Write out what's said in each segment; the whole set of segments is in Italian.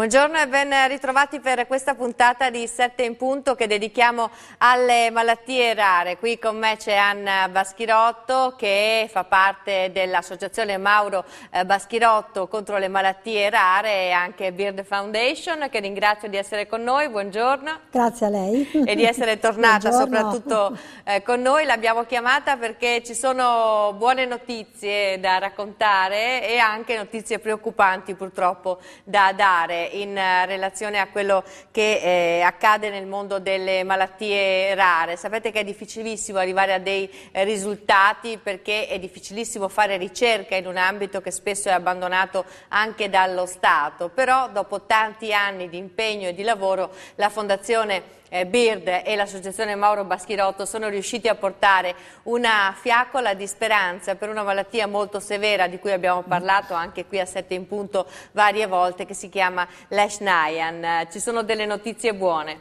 Buongiorno e ben ritrovati per questa puntata di 7 in punto che dedichiamo alle malattie rare. Qui con me c'è Anna Baschirotto che fa parte dell'associazione Mauro eh, Baschirotto contro le malattie rare e anche Beard Foundation che ringrazio di essere con noi. Buongiorno. Grazie a lei. E di essere tornata Buongiorno. soprattutto eh, con noi. L'abbiamo chiamata perché ci sono buone notizie da raccontare e anche notizie preoccupanti purtroppo da dare in eh, relazione a quello che eh, accade nel mondo delle malattie rare. Sapete che è difficilissimo arrivare a dei eh, risultati perché è difficilissimo fare ricerca in un ambito che spesso è abbandonato anche dallo Stato, però dopo tanti anni di impegno e di lavoro la Fondazione eh, Bird e l'associazione Mauro Baschirotto sono riusciti a portare una fiaccola di speranza per una malattia molto severa di cui abbiamo parlato anche qui a Sette in punto varie volte che si chiama Lesh-Nyan. Ci sono delle notizie buone?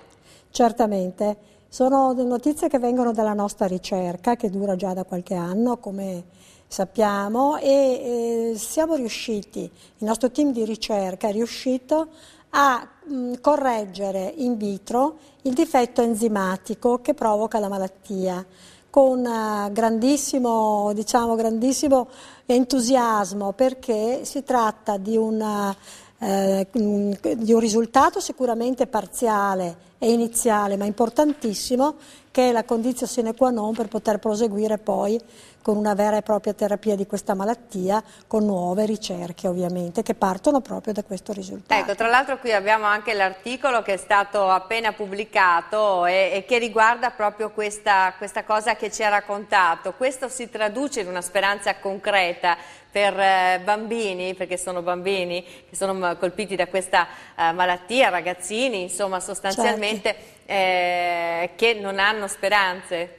Certamente, sono notizie che vengono dalla nostra ricerca che dura già da qualche anno come sappiamo e eh, siamo riusciti, il nostro team di ricerca è riuscito a Mm, correggere in vitro il difetto enzimatico che provoca la malattia con eh, grandissimo, diciamo, grandissimo entusiasmo perché si tratta di un eh, di un risultato sicuramente parziale e iniziale, ma importantissimo, che è la condizione sine qua non per poter proseguire poi con una vera e propria terapia di questa malattia, con nuove ricerche ovviamente, che partono proprio da questo risultato. Ecco, tra l'altro qui abbiamo anche l'articolo che è stato appena pubblicato e, e che riguarda proprio questa, questa cosa che ci ha raccontato. Questo si traduce in una speranza concreta per eh, bambini, perché sono bambini che sono mm, colpiti da questa eh, malattia, ragazzini, insomma sostanzialmente certo. eh, che non hanno speranze.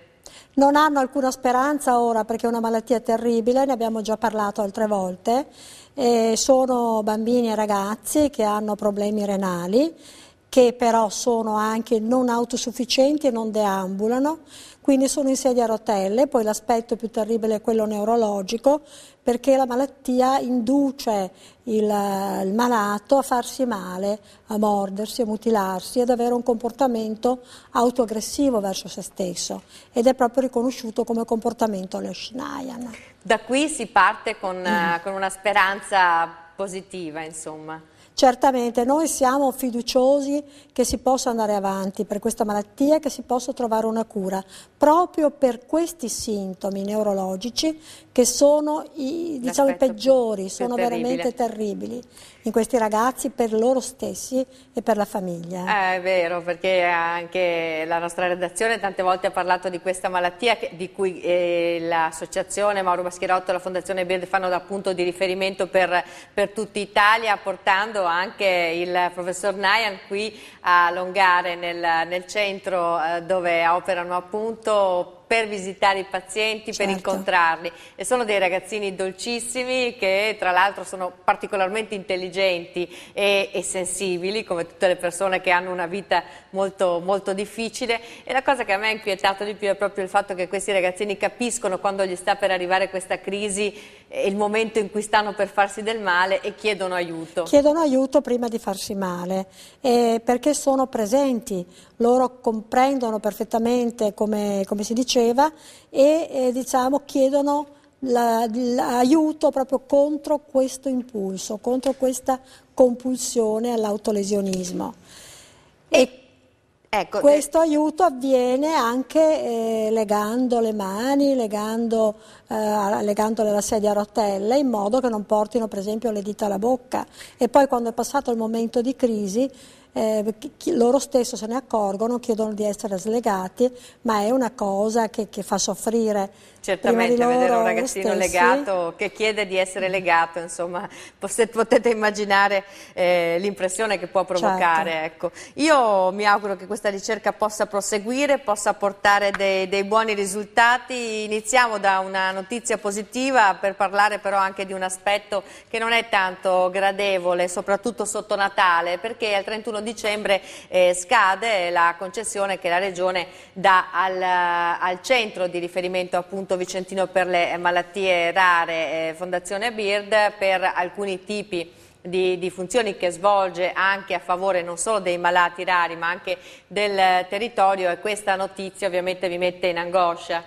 Non hanno alcuna speranza ora perché è una malattia terribile, ne abbiamo già parlato altre volte, e sono bambini e ragazzi che hanno problemi renali che però sono anche non autosufficienti e non deambulano, quindi sono in sedia a rotelle, poi l'aspetto più terribile è quello neurologico, perché la malattia induce il, il, malato a farsi male, a mordersi, a mutilarsi, ad avere un comportamento autoaggressivo verso se stesso ed è proprio riconosciuto come comportamento Leschnayan. Da qui si parte con, mm. con una speranza positiva, insomma. Certamente noi siamo fiduciosi che si possa andare avanti per questa malattia, che si possa trovare una cura, proprio per questi sintomi neurologici che sono i, diciamo, i peggiori, sono terribile. veramente terribili in questi ragazzi per loro stessi e per la famiglia. Eh, è vero, perché anche la nostra redazione tante volte ha parlato di questa malattia che, di cui eh, l'associazione Mauro Baschirotto e la Fondazione Bird fanno da punto di riferimento per, per tutta Italia, portando anche il professor Nayan qui a Longare nel, nel centro eh, dove operano appunto per visitare i pazienti, certo. per incontrarli. E sono dei ragazzini dolcissimi che tra l'altro sono particolarmente intelligenti e, e, sensibili, come tutte le persone che hanno una vita molto, molto difficile. E la cosa che a me ha inquietato di più è proprio il fatto che questi ragazzini capiscono quando gli sta per arrivare questa crisi e il momento in cui stanno per farsi del male e chiedono aiuto. Chiedono aiuto prima di farsi male, eh, perché sono presenti, loro comprendono perfettamente, come, come si dice, faceva e eh, diciamo, chiedono l'aiuto proprio contro questo impulso, contro questa compulsione all'autolesionismo. E Ecco, eh, Questo aiuto avviene anche eh, legando le mani, legando, eh, legandole alla sedia a rotelle, in modo che non portino per esempio le dita alla bocca. E poi quando è passato il momento di crisi eh, chi, loro stesso se ne accorgono, chiedono di essere slegati, ma è una cosa che, che fa soffrire Certamente loro, vedere un ragazzino legato che chiede di essere legato, insomma, potete immaginare eh, l'impressione che può provocare. Certo. Ecco. Io mi auguro che questa ricerca possa proseguire, possa portare dei, dei buoni risultati. Iniziamo da una notizia positiva per parlare però anche di un aspetto che non è tanto gradevole, soprattutto sotto Natale, perché il 31 dicembre eh, scade la concessione che la Regione dà al, al centro di riferimento appunto dell'Istituto Vicentino per le Malattie Rare, eh, Fondazione Bird, per alcuni tipi di, di, funzioni che svolge anche a favore non solo dei malati rari ma anche del territorio e questa notizia ovviamente vi mette in angoscia.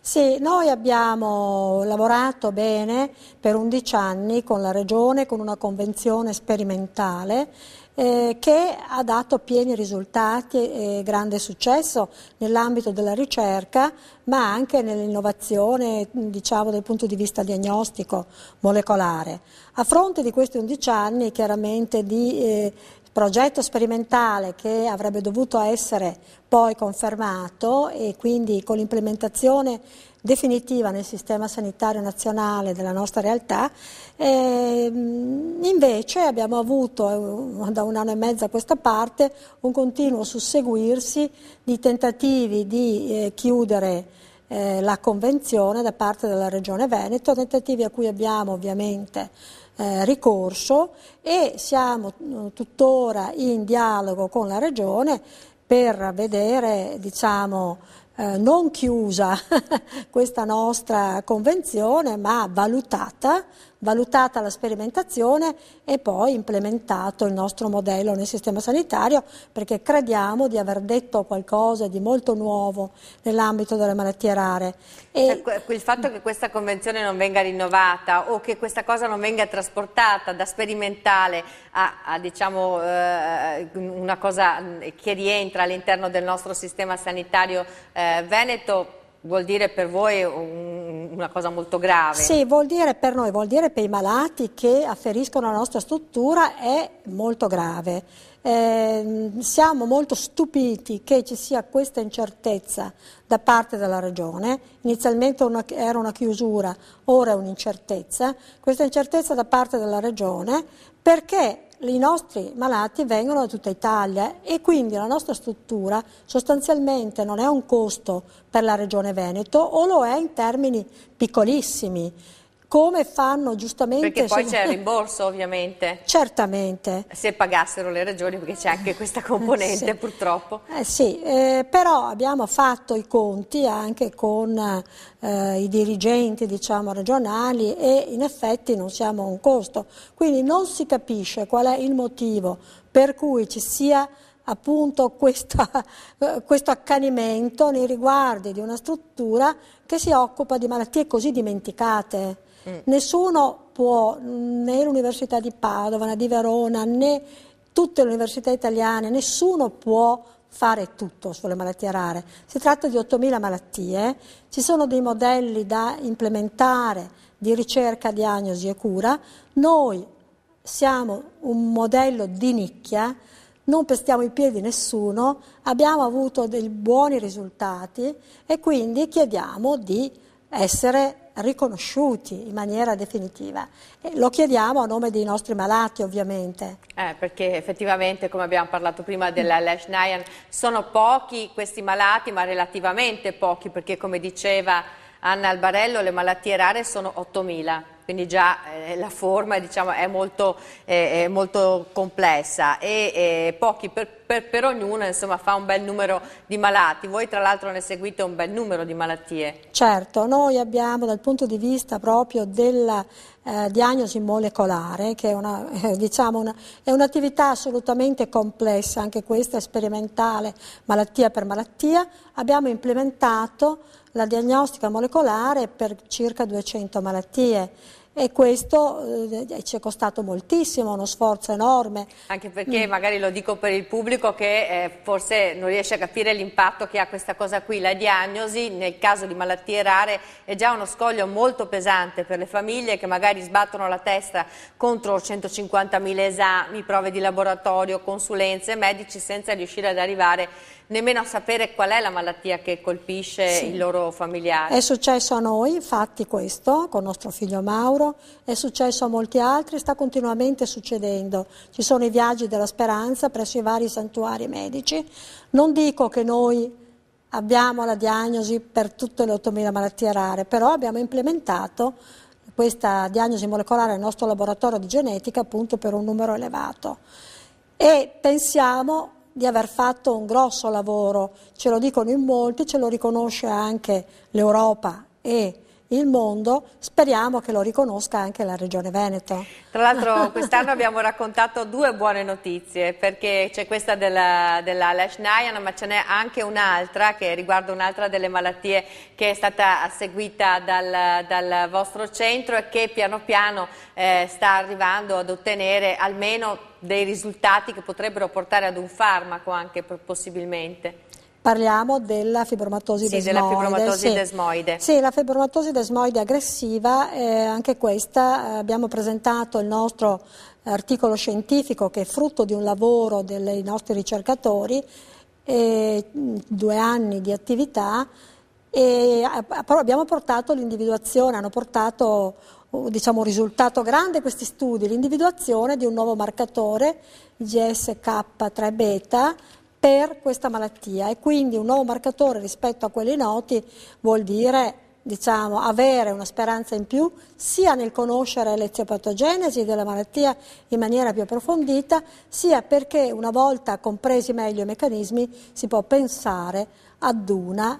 Sì, noi abbiamo lavorato bene per 11 anni con la Regione, con una convenzione sperimentale eh, che ha dato pieni risultati e eh, grande successo nell'ambito della ricerca, ma anche nell'innovazione, diciamo, dal punto di vista diagnostico molecolare. A fronte di questi 11 anni, chiaramente di eh, progetto sperimentale che avrebbe dovuto essere poi confermato e quindi con l'implementazione definitiva nel sistema sanitario nazionale della nostra realtà, eh, invece abbiamo avuto eh, da un anno e mezzo a questa parte un continuo susseguirsi di tentativi di eh, chiudere eh, la convenzione da parte della Regione Veneto, tentativi a cui abbiamo ovviamente eh, ricorso e siamo eh, tuttora in dialogo con la Regione per vedere diciamo, eh, non chiusa questa nostra convenzione ma valutata valutata la sperimentazione e poi implementato il nostro modello nel sistema sanitario perché crediamo di aver detto qualcosa di molto nuovo nell'ambito delle malattie rare. E il cioè, fatto che questa convenzione non venga rinnovata o che questa cosa non venga trasportata da sperimentale a, a diciamo, eh, una cosa che rientra all'interno del nostro sistema sanitario eh, veneto vuol dire per voi un una cosa molto grave. Sì, vuol dire per noi, vuol dire per i malati che afferiscono alla nostra struttura è molto grave. Eh, siamo molto stupiti che ci sia questa incertezza da parte della Regione, inizialmente una, era una chiusura, ora è un'incertezza, questa incertezza da parte della Regione perché i nostri malati vengono da tutta Italia e quindi la nostra struttura sostanzialmente non è un costo per la Regione Veneto o lo è in termini piccolissimi come fanno giustamente... Perché poi c'è il rimborso ovviamente. Certamente. Se pagassero le regioni, perché c'è anche questa eh, componente sì. purtroppo. Eh sì, eh, però abbiamo fatto i conti anche con eh, i dirigenti diciamo, regionali e in effetti non siamo a un costo. Quindi non si capisce qual è il motivo per cui ci sia appunto questa, eh, questo accanimento nei riguardi di una struttura che si occupa di malattie così dimenticate. Mm. Nessuno può, né l'Università di Padova, né di Verona, né tutte le università italiane, nessuno può fare tutto sulle malattie rare. Si tratta di 8.000 malattie, ci sono dei modelli da implementare di ricerca, diagnosi e cura. Noi siamo un modello di nicchia, non pestiamo i piedi nessuno, abbiamo avuto dei buoni risultati e quindi chiediamo di essere riconosciuti in maniera definitiva. E lo chiediamo a nome dei nostri malati ovviamente. Eh, perché effettivamente, come abbiamo parlato prima della Lash Nayan, sono pochi questi malati, ma relativamente pochi, perché come diceva Anna Albarello, le malattie rare sono 8.000 quindi già eh, la forma diciamo, è, molto, eh, è, molto, complessa e eh, pochi per, per, per ognuna insomma, fa un bel numero di malati. Voi tra l'altro ne seguite un bel numero di malattie. Certo, noi abbiamo dal punto di vista proprio della eh, diagnosi molecolare, che è, una, eh, diciamo una, è un'attività assolutamente complessa, anche questa sperimentale, malattia per malattia, abbiamo implementato la diagnostica molecolare per circa 200 malattie e questo eh, ci è costato moltissimo, uno sforzo enorme. Anche perché, mm. magari lo dico per il pubblico che eh, forse non riesce a capire l'impatto che ha questa cosa qui, la diagnosi nel caso di malattie rare è già uno scoglio molto pesante per le famiglie che magari sbattono la testa contro 150.000 esami, prove di laboratorio, consulenze, medici senza riuscire ad arrivare nemmeno a sapere qual è la malattia che colpisce sì. i loro familiari. È successo a noi, infatti, questo, con nostro figlio Mauro, è successo a molti altri, sta continuamente succedendo. Ci sono i viaggi della speranza presso i vari santuari medici. Non dico che noi abbiamo la diagnosi per tutte le 8.000 malattie rare, però abbiamo implementato questa diagnosi molecolare nel nostro laboratorio di genetica appunto per un numero elevato e pensiamo di aver fatto un grosso lavoro, ce lo dicono in molti, ce lo riconosce anche l'Europa e il mondo, speriamo che lo riconosca anche la Regione Veneto. Tra l'altro quest'anno abbiamo raccontato due buone notizie, perché c'è questa della, della Nyan, ma ce n'è anche un'altra che riguarda un'altra delle malattie che è stata seguita dal, dal vostro centro e che piano piano eh, sta arrivando ad ottenere almeno dei risultati che potrebbero portare ad un farmaco anche possibilmente. Parliamo della fibromatosi sì, desmoide. Della fibromatosi sì. desmoide. Sì, la fibromatosi desmoide aggressiva, eh, anche questa eh, abbiamo presentato il nostro articolo scientifico che è frutto di un lavoro dei nostri ricercatori, eh, due anni di attività e abbiamo portato l'individuazione, hanno portato diciamo, un risultato grande questi studi, l'individuazione di un nuovo marcatore, GSK3 beta, per questa malattia e quindi un nuovo marcatore rispetto a quelli noti vuol dire diciamo, avere una speranza in più sia nel conoscere l'eziopatogenesi della malattia in maniera più approfondita, sia perché una volta compresi meglio i meccanismi si può pensare ad una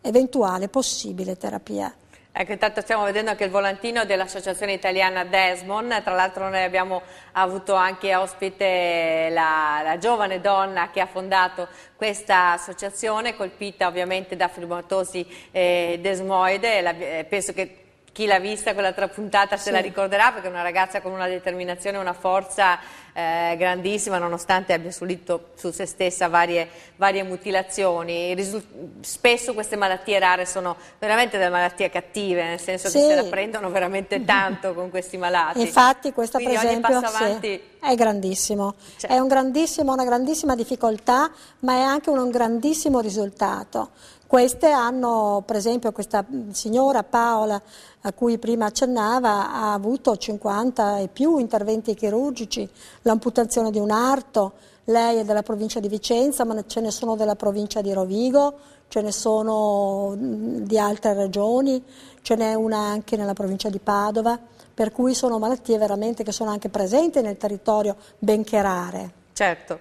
eventuale possibile terapia. Ecco, intanto stiamo vedendo anche il volantino dell'Associazione Italiana Desmond, tra l'altro noi abbiamo avuto anche ospite la, la, giovane donna che ha fondato questa associazione, colpita ovviamente da fibromatosi eh, desmoide, la, eh, penso che chi l'ha vista quella trapuntata sì. se la ricorderà perché è una ragazza con una determinazione e una forza eh, grandissima nonostante abbia subito su se stessa varie, varie mutilazioni. Risul spesso queste malattie rare sono veramente delle malattie cattive, nel senso sì. che se la prendono veramente tanto con questi malati. Infatti questa Quindi per esempio avanti... sì, è grandissimo, cioè. è un grandissimo, una grandissima difficoltà ma è anche un, un grandissimo risultato. Queste hanno, per esempio, questa signora Paola a cui prima accennava, ha avuto 50 e più interventi chirurgici, l'amputazione di un arto, lei è della provincia di Vicenza, ma ce ne sono della provincia di Rovigo, ce ne sono di altre regioni, ce n'è una anche nella provincia di Padova, per cui sono malattie veramente che sono anche presenti nel territorio, benché rare. Certo.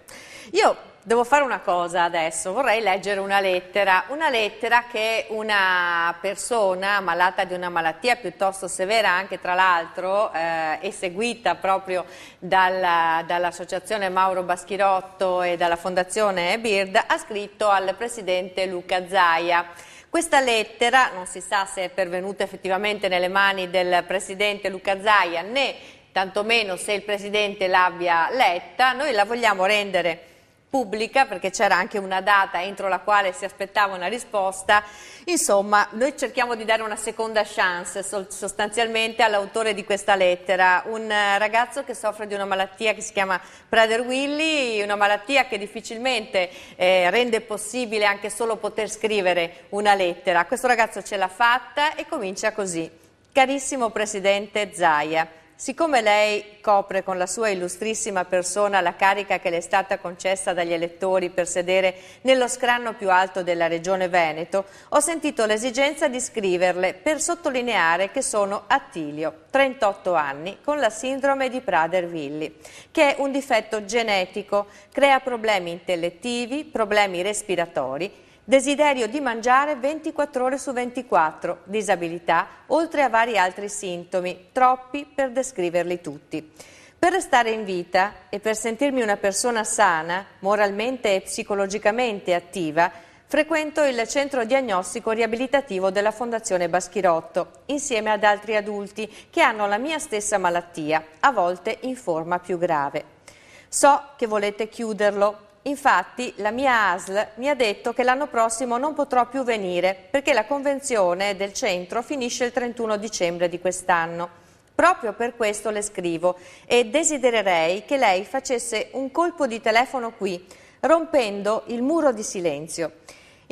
Io Devo fare una cosa adesso, vorrei leggere una lettera, una lettera che una persona malata di una malattia piuttosto severa anche tra l'altro eh, è seguita proprio dal, dall'associazione Mauro Baschirotto e dalla fondazione Bird ha scritto al presidente Luca Zaia. Questa lettera non si sa se è pervenuta effettivamente nelle mani del presidente Luca Zaia né tantomeno se il presidente l'abbia letta, noi la vogliamo rendere pubblica perché c'era anche una data entro la quale si aspettava una risposta. Insomma, noi cerchiamo di dare una seconda chance sostanzialmente all'autore di questa lettera, un ragazzo che soffre di una malattia che si chiama prader Willy, una malattia che difficilmente eh, rende possibile anche solo poter scrivere una lettera. Questo ragazzo ce l'ha fatta e comincia così. Carissimo Presidente Zaia, Siccome lei copre con la sua illustrissima persona la carica che le è stata concessa dagli elettori per sedere nello scranno più alto della Regione Veneto, ho sentito l'esigenza di scriverle per sottolineare che sono Attilio, 38 anni, con la sindrome di Prader-Willi, che è un difetto genetico, crea problemi intellettivi, problemi respiratori Desiderio di mangiare 24 ore su 24, disabilità, oltre a vari altri sintomi, troppi per descriverli tutti. Per restare in vita e per sentirmi una persona sana, moralmente e psicologicamente attiva, frequento il centro diagnostico riabilitativo della Fondazione Baschirotto, insieme ad altri adulti che hanno la mia stessa malattia, a volte in forma più grave. So che volete chiuderlo, Infatti la mia ASL mi ha detto che l'anno prossimo non potrò più venire perché la convenzione del centro finisce il 31 dicembre di quest'anno. Proprio per questo le scrivo e desidererei che lei facesse un colpo di telefono qui, rompendo il muro di silenzio.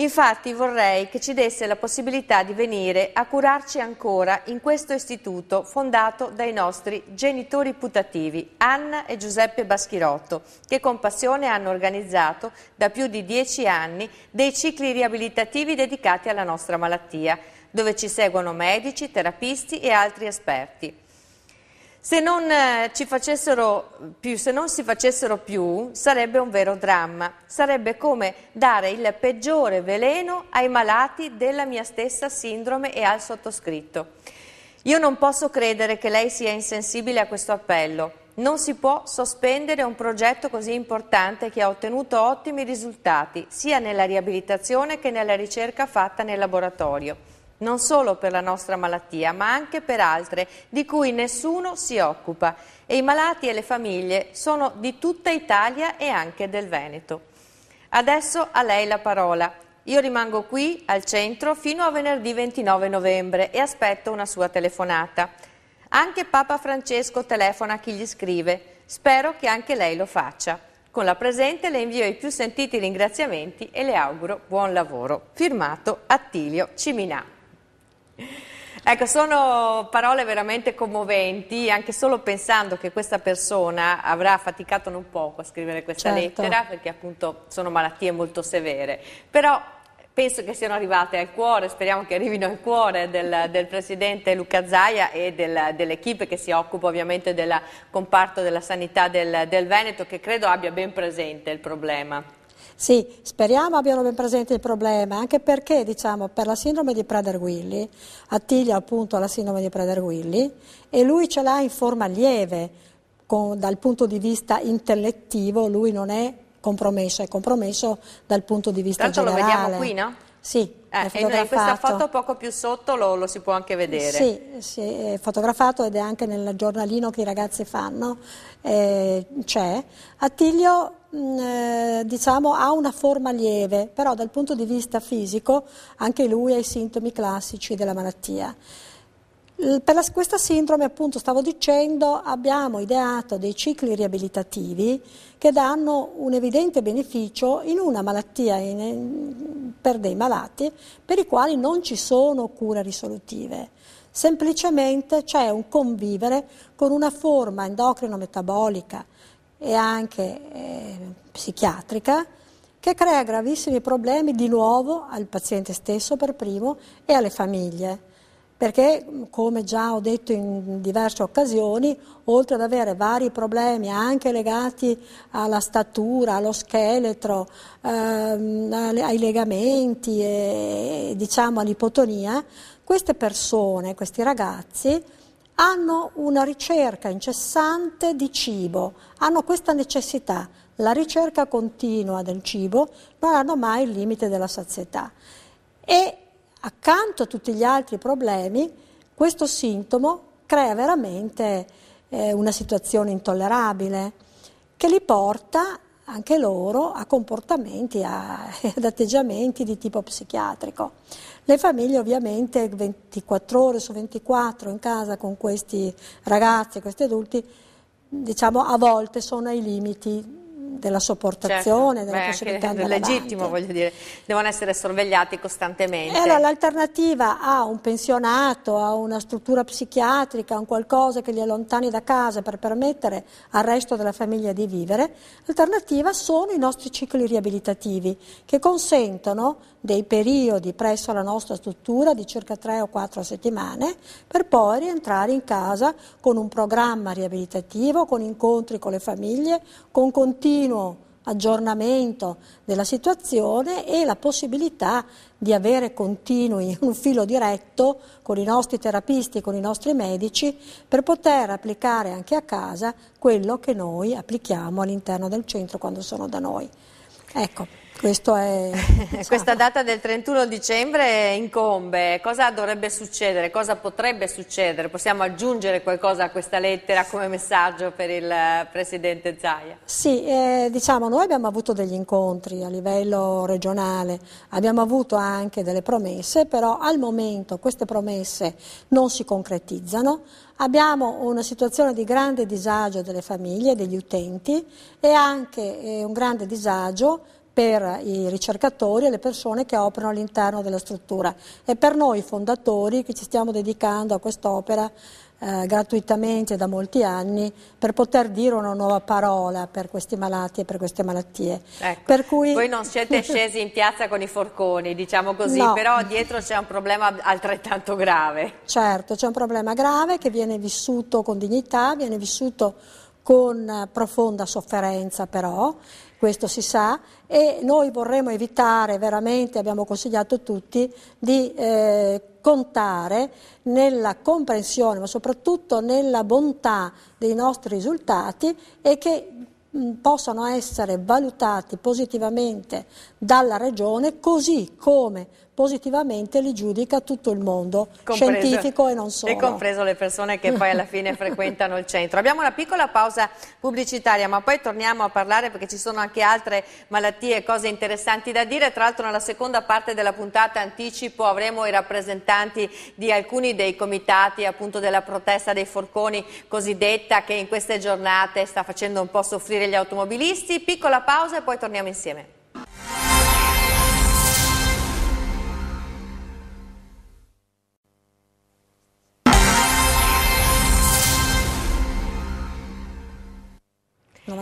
Infatti vorrei che ci desse la possibilità di venire a curarci ancora in questo istituto fondato dai nostri genitori putativi, Anna e Giuseppe Baschirotto, che con passione hanno organizzato da più di dieci anni dei cicli riabilitativi dedicati alla nostra malattia, dove ci seguono medici, terapisti e altri esperti. Se non, eh, più, se non, si facessero più sarebbe un vero dramma, sarebbe come dare il peggiore veleno ai malati della mia stessa sindrome e al sottoscritto. Io non posso credere che lei sia insensibile a questo appello. Non si può sospendere un progetto così importante che ha ottenuto ottimi risultati sia nella riabilitazione che nella ricerca fatta nel laboratorio non solo per la nostra malattia, ma anche per altre di cui nessuno si occupa e i malati e le famiglie sono di tutta Italia e anche del Veneto. Adesso a lei la parola. Io rimango qui al centro fino a venerdì 29 novembre e aspetto una sua telefonata. Anche Papa Francesco telefona a chi gli scrive. Spero che anche lei lo faccia. Con la presente le invio i più sentiti ringraziamenti e le auguro buon lavoro. Firmato Attilio Ciminà. Ecco, sono parole veramente commoventi, anche solo pensando che questa persona avrà faticato non poco a scrivere questa certo. lettera, perché appunto sono malattie molto severe. Però penso che siano arrivate al cuore, speriamo che arrivino al cuore del, del Presidente Luca Zaia e del, dell'equipe che si occupa ovviamente del comparto della sanità del, del Veneto, che credo abbia ben presente il problema. Sì, speriamo abbiano ben presente il problema, anche perché diciamo, per la sindrome di prader willy Attilia appunto ha la sindrome di prader willy e lui ce l'ha in forma lieve, con, dal punto di vista intellettivo lui non è compromesso, è compromesso dal punto di vista Tanto generale. Tanto lo vediamo qui, no? Sì, eh, e in questa foto poco più sotto lo, lo, si può anche vedere. Sì, sì, è fotografato ed è anche nel giornalino che i ragazzi fanno, eh, c'è. Attilio mh, mm, eh, diciamo, ha una forma lieve, però dal punto di vista fisico anche lui ha i sintomi classici della malattia. Eh, per la, questa sindrome, appunto, stavo dicendo, abbiamo ideato dei cicli riabilitativi che danno un evidente beneficio in una malattia in, in, per dei malati per i quali non ci sono cure risolutive. Semplicemente c'è un convivere con una forma endocrino-metabolica e anche eh, psichiatrica che crea gravissimi problemi di nuovo al paziente stesso per primo e alle famiglie perché come già ho detto in diverse occasioni, oltre ad avere vari problemi anche legati alla statura, allo scheletro, ehm, ai legamenti e diciamo all'ipotonia, queste persone, questi ragazzi hanno una ricerca incessante di cibo, hanno questa necessità, la ricerca continua del cibo, non hanno mai il limite della sazietà. E accanto a tutti gli altri problemi, questo sintomo crea veramente eh, una situazione intollerabile che li porta anche loro a comportamenti, a, ad atteggiamenti di tipo psichiatrico. Le famiglie ovviamente 24 ore su 24 in casa con questi ragazzi, questi adulti, diciamo a volte sono ai limiti della sopportazione, certo, della possibilità di legittimo, voglio dire, devono essere sorvegliati costantemente. E allora l'alternativa a un pensionato, a una struttura psichiatrica, a un qualcosa che li allontani da casa per permettere al resto della famiglia di vivere, l'alternativa sono i nostri cicli riabilitativi che consentono dei periodi presso la nostra struttura di circa 3 o 4 settimane per poi rientrare in casa con un programma riabilitativo, con incontri con le famiglie, con continui continuo aggiornamento della situazione e la possibilità di avere continui un filo diretto con i nostri terapisti, con i nostri medici, per poter applicare anche a casa quello che noi applichiamo all'interno del centro quando sono da noi. Ecco. È... Questa data del 31 dicembre incombe, cosa dovrebbe succedere, cosa potrebbe succedere? Possiamo aggiungere qualcosa a questa lettera come messaggio per il Presidente Zaia? Sì, eh, diciamo noi abbiamo avuto degli incontri a livello regionale, abbiamo avuto anche delle promesse, però al momento queste promesse non si concretizzano, Abbiamo una situazione di grande disagio delle famiglie, degli utenti e anche eh, un grande disagio per i ricercatori e le persone che operano all'interno della struttura e per noi fondatori che ci stiamo dedicando a quest'opera eh, gratuitamente da molti anni per poter dire una nuova parola per questi malati e per queste malattie. Ecco, per cui... Voi non siete scesi in piazza con i forconi, diciamo così, no. però dietro c'è un problema altrettanto grave. Certo, c'è un problema grave che viene vissuto con dignità, viene vissuto con eh, profonda sofferenza però questo si sa, e noi vorremmo evitare veramente, abbiamo consigliato tutti, di eh, contare nella comprensione, ma soprattutto nella bontà dei nostri risultati e che mm, possano essere valutati positivamente dalla Regione così come positivamente li giudica tutto il mondo, compreso, scientifico e non solo. E compreso le persone che poi alla fine frequentano il centro. Abbiamo una piccola pausa pubblicitaria, ma poi torniamo a parlare perché ci sono anche altre malattie e cose interessanti da dire. Tra l'altro nella seconda parte della puntata anticipo avremo i rappresentanti di alcuni dei comitati appunto della protesta dei forconi cosiddetta che in queste giornate sta facendo un po' soffrire gli automobilisti. Piccola pausa e poi torniamo insieme.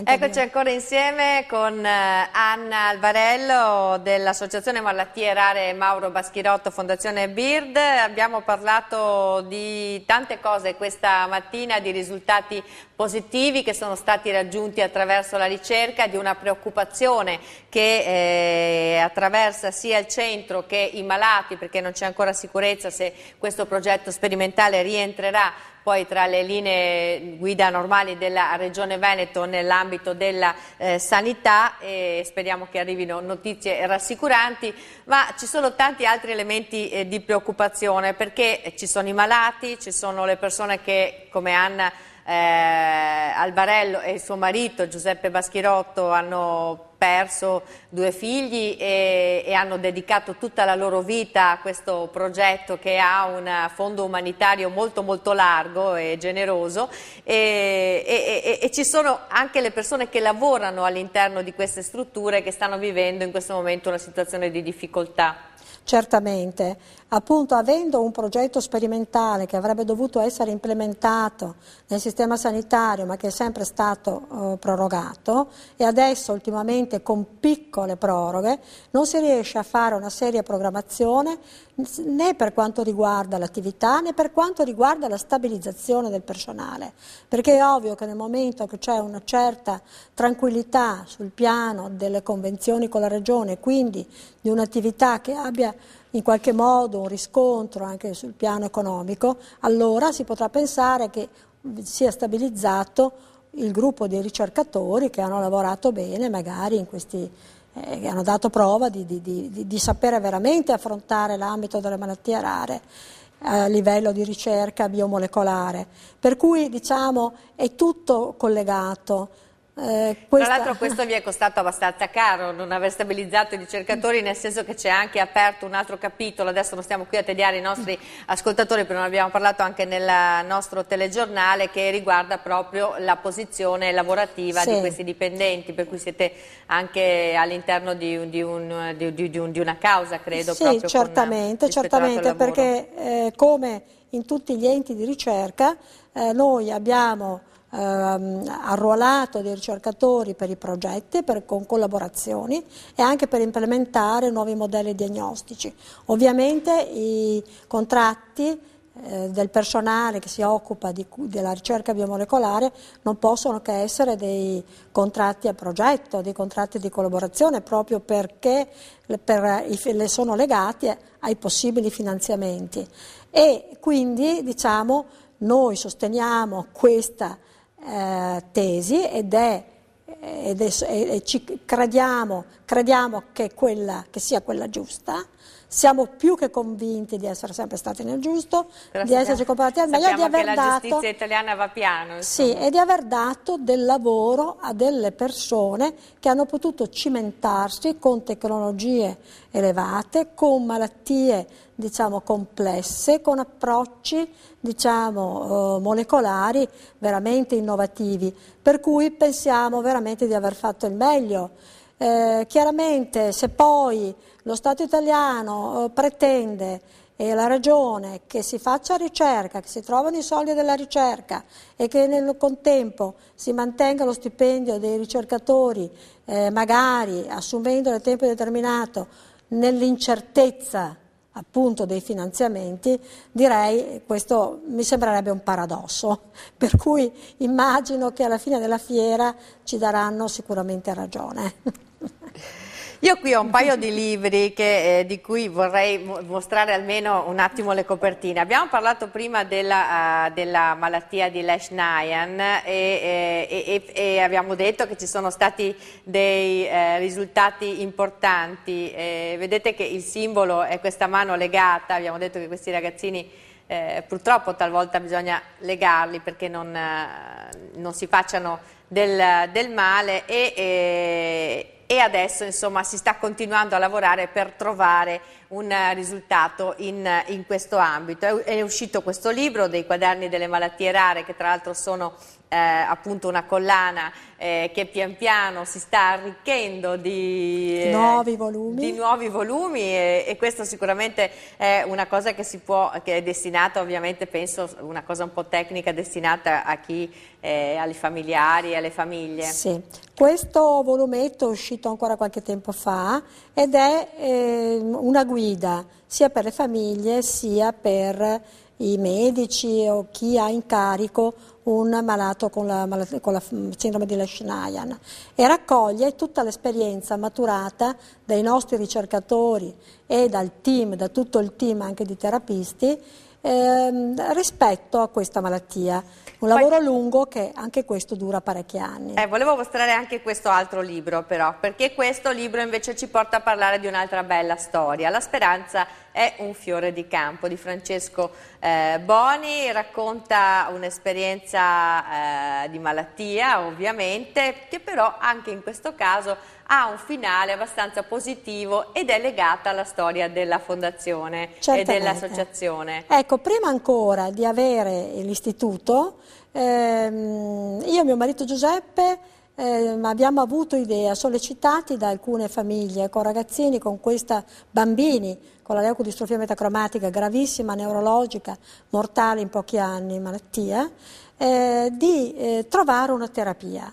Eccoci ancora insieme con eh, Anna Alvarello dell'Associazione Malattie Rare Mauro Baschirotto Fondazione BIRD. Abbiamo parlato di tante cose questa mattina, di risultati positivi che sono stati raggiunti attraverso la ricerca, di una preoccupazione che eh, attraversa sia il centro che i malati, perché non c'è ancora sicurezza se questo progetto sperimentale rientrerà poi tra le linee guida normali della Regione Veneto nell'ambito della eh, sanità e speriamo che arrivino notizie rassicuranti, ma ci sono tanti altri elementi eh, di preoccupazione perché ci sono i malati, ci sono le persone che come Anna eh, Albarello e il suo marito Giuseppe Baschirotto hanno perso due figli e, e, hanno dedicato tutta la loro vita a questo progetto che ha un fondo umanitario molto molto largo e generoso e, e, e ci sono anche le persone che lavorano all'interno di queste strutture che stanno vivendo in questo momento una situazione di difficoltà. Certamente, appunto avendo un progetto sperimentale che avrebbe dovuto essere implementato nel sistema sanitario ma che è sempre stato eh, prorogato e adesso ultimamente con piccole proroghe non si riesce a fare una seria programmazione né per quanto riguarda l'attività né per quanto riguarda la stabilizzazione del personale, perché è ovvio che nel momento che c'è una certa tranquillità sul piano delle convenzioni con la Regione, quindi di un'attività che abbia in qualche modo un riscontro anche sul piano economico, allora si potrà pensare che sia stabilizzato il gruppo di ricercatori che hanno lavorato bene magari in questi eh, hanno dato prova di, di, di, di sapere veramente affrontare l'ambito delle malattie rare eh, a livello di ricerca biomolecolare. Per cui diciamo è tutto collegato. Eh, questa... Tra l'altro questo vi è costato abbastanza caro, non aver stabilizzato i ricercatori, nel senso che c'è anche aperto un altro capitolo, adesso non stiamo qui a tediare i nostri ascoltatori, però ne abbiamo parlato anche nel nostro telegiornale, che riguarda proprio la posizione lavorativa sì. di questi dipendenti, per cui siete anche all'interno di, di, un, di, un, di, una causa, credo. Sì, certamente, certamente perché eh, come in tutti gli enti di ricerca eh, noi abbiamo ehm, arruolato dei ricercatori per i progetti, per, con collaborazioni e anche per implementare nuovi modelli diagnostici. Ovviamente i contratti eh, del personale che si occupa di, della ricerca biomolecolare non possono che essere dei contratti a progetto, dei contratti di collaborazione proprio perché le, per, le sono legati ai possibili finanziamenti e quindi diciamo noi sosteniamo questa eh, tesi ed è, ed è, e, e ci crediamo, crediamo che, quella, che sia quella giusta, siamo più che convinti di essere sempre stati nel giusto, Però di esserci comportati al meglio, e di aver che dato... la giustizia italiana va piano. Insomma. Sì, e di aver dato del lavoro a delle persone che hanno potuto cimentarsi con tecnologie elevate, con malattie diciamo, complesse, con approcci diciamo, eh, molecolari veramente innovativi, per cui pensiamo veramente di aver fatto il meglio. Eh, chiaramente se poi lo Stato italiano eh, pretende e eh, la ragione che si faccia ricerca, che si trovano i soldi della ricerca e che nel contempo si mantenga lo stipendio dei ricercatori, eh, magari assumendo a tempo determinato nell'incertezza appunto dei finanziamenti, direi questo mi sembrerebbe un paradosso, per cui immagino che alla fine della fiera ci daranno sicuramente ragione. Io qui ho un paio di libri che, eh, di cui vorrei mostrare almeno un attimo le copertine. Abbiamo parlato prima della, uh, della malattia di Lesh-Nyan e, eh, e, e, e, abbiamo detto che ci sono stati dei eh, risultati importanti. Eh, vedete che il simbolo è questa mano legata, abbiamo detto che questi ragazzini... Eh, purtroppo talvolta bisogna legarli perché non, eh, non si facciano del, del male e, e, e adesso insomma, si sta continuando a lavorare per trovare un eh, risultato in, eh, in questo ambito. È, è uscito questo libro dei quaderni delle malattie rare che tra l'altro sono eh, appunto una collana eh, che pian piano si sta arricchendo di eh, nuovi volumi, di nuovi volumi e, e, questo sicuramente è una cosa che si può, che è destinata ovviamente penso una cosa un po' tecnica destinata a chi, eh, ai familiari, alle famiglie. Sì, questo volumetto è uscito uscito ancora qualche tempo fa ed è eh, una guida sia per le famiglie sia per i medici o chi ha in carico un malato con la, con la sindrome di Leschnaian e raccoglie tutta l'esperienza maturata dai nostri ricercatori e dal team, da tutto il team anche di terapisti ehm, rispetto a questa malattia. Un lavoro lungo che anche questo dura parecchi anni. Eh, volevo mostrare anche questo altro libro però, perché questo libro invece ci porta a parlare di un'altra bella storia. La speranza è un fiore di campo di Francesco eh, Boni, racconta un'esperienza eh, di malattia ovviamente, che però anche in questo caso ha un finale abbastanza positivo ed è legata alla storia della fondazione Certamente. e dell'associazione. Ecco, prima ancora di avere l'istituto, ehm, io e mio marito Giuseppe eh, abbiamo avuto idea, sollecitati da alcune famiglie con ragazzini, con questa, bambini con la leucodistrofia metacromatica gravissima, neurologica, mortale in pochi anni, malattia, eh, di eh, trovare una terapia.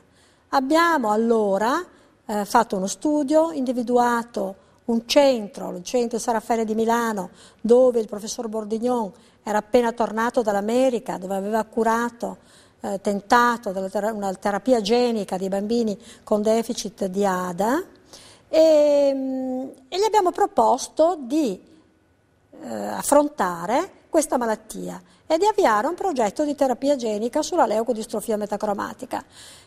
Abbiamo allora eh, fatto uno studio, individuato un centro, il centro San Raffaele di Milano, dove il professor Bordignon era appena tornato dall'America, dove aveva curato, eh, tentato una terapia genica dei bambini con deficit di ADA e, mm, e gli abbiamo proposto di eh, affrontare questa malattia e di avviare un progetto di terapia genica sulla leucodistrofia metacromatica.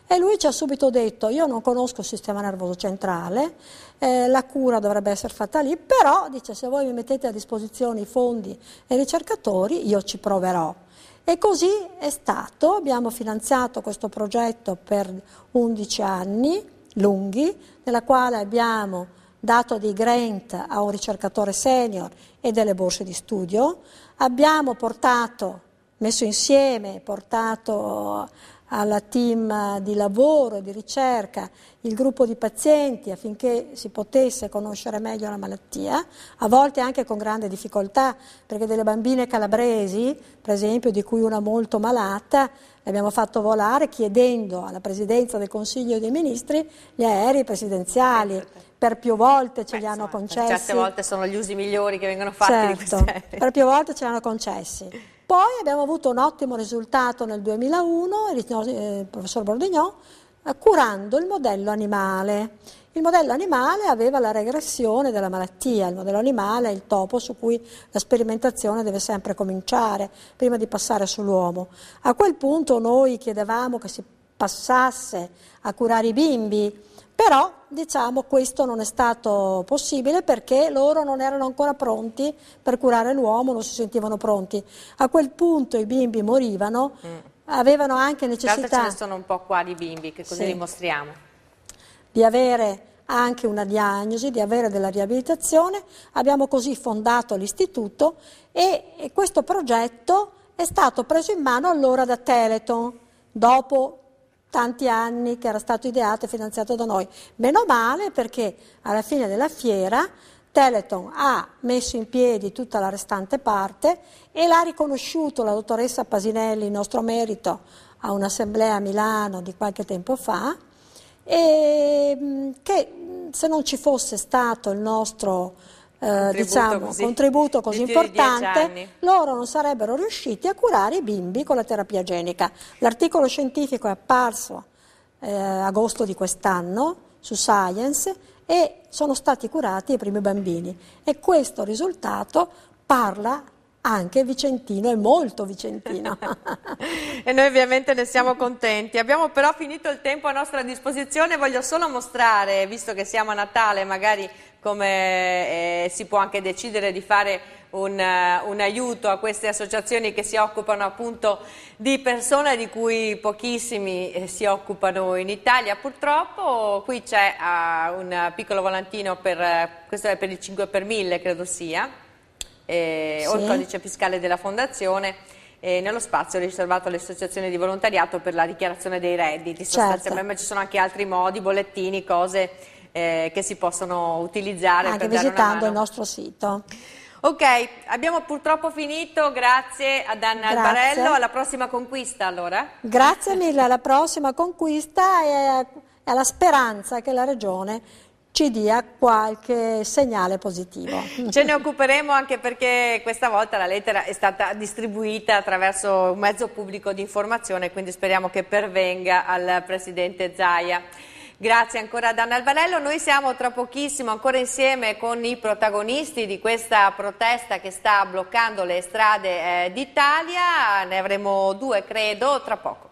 E lui ci ha subito detto, io non conosco il sistema nervoso centrale, eh, la cura dovrebbe essere fatta lì, però dice se voi mi mettete a disposizione i fondi e i ricercatori io ci proverò. E così è stato, abbiamo finanziato questo progetto per 11 anni lunghi, nella quale abbiamo dato dei grant a un ricercatore senior e delle borse di studio, Abbiamo portato, messo insieme, portato alla team di lavoro, di ricerca, il gruppo di pazienti affinché si potesse conoscere meglio la malattia, a volte anche con grande difficoltà, perché delle bambine calabresi, per esempio, di cui una molto malata, le abbiamo fatto volare chiedendo alla Presidenza del Consiglio dei Ministri gli aerei presidenziali per più volte ce Beh, li hanno insomma, concessi. Certe volte sono gli usi migliori che vengono fatti certo, di queste per più volte ce li hanno concessi. Poi abbiamo avuto un ottimo risultato nel 2001, eh, il professor Bordegnò, eh, curando il modello animale. Il modello animale aveva la regressione della malattia, il modello animale è il topo su cui la sperimentazione deve sempre cominciare prima di passare sull'uomo. A quel punto noi chiedevamo che si passasse a curare i bimbi però diciamo questo non è stato possibile perché loro non erano ancora pronti per curare l'uomo, non si sentivano pronti. A quel punto i bimbi morivano, mm. avevano anche necessità... Tra ce ne sono un po' qua di bimbi, che così sì. mostriamo. Di avere anche una diagnosi, di avere della riabilitazione. Abbiamo così fondato l'istituto e, e questo progetto è stato preso in mano allora da Teleton, dopo tanti anni che era stato ideato e finanziato da noi. Meno male perché alla fine della fiera Teleton ha messo in piedi tutta la restante parte e l'ha riconosciuto la dottoressa Pasinelli, il nostro merito, a un'assemblea a Milano di qualche tempo fa, e mm, che mm, se non ci fosse stato il nostro eh, diciamo, così, contributo così di importante, di loro non sarebbero riusciti a curare i bimbi con la terapia genica. L'articolo scientifico è apparso eh, agosto di quest'anno su Science e sono stati curati i primi bambini e questo risultato parla anche vicentino e molto vicentino. e noi ovviamente ne siamo contenti. Abbiamo però finito il tempo a nostra disposizione, voglio solo mostrare, visto che siamo a Natale, magari come eh, si può anche decidere di fare un, uh, un, aiuto a queste associazioni che si occupano appunto di persone di cui pochissimi eh, si occupano in Italia. Purtroppo qui c'è uh, un piccolo volantino per, uh, questo è per il 5 per 1000 credo sia, eh, sì. o il codice fiscale della fondazione. Eh, nello spazio riservato alle associazioni di volontariato per la dichiarazione dei redditi, certo. sostanzialmente ma ci sono anche altri modi, bollettini, cose eh, che si possono utilizzare. Anche visitando il nostro sito. Ok, abbiamo purtroppo finito, grazie a Anna Albarello, alla prossima conquista allora. Grazie mille, alla prossima conquista e alla speranza che la Regione ci dia qualche segnale positivo. Ce ne occuperemo anche perché questa volta la lettera è stata distribuita attraverso un mezzo pubblico di informazione, quindi speriamo che pervenga al Presidente Zaia. Grazie ancora a Anna Albanello. Noi siamo tra pochissimo ancora insieme con i protagonisti di questa protesta che sta bloccando le strade eh, d'Italia. Ne avremo due, credo, tra poco.